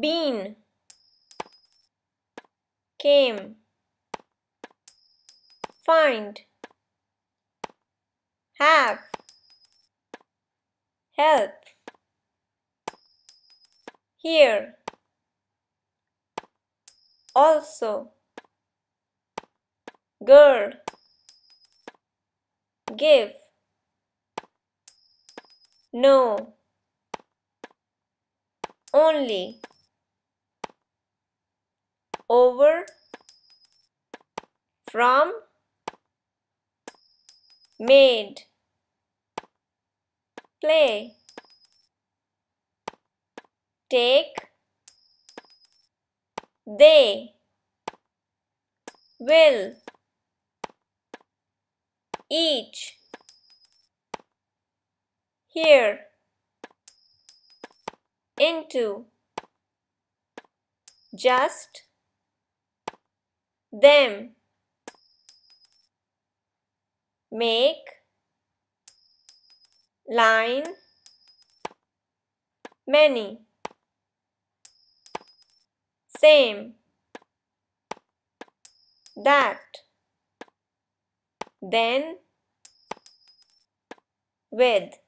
bean came find have help here also girl give no only over from made play take they will each here into just them make line many same that then with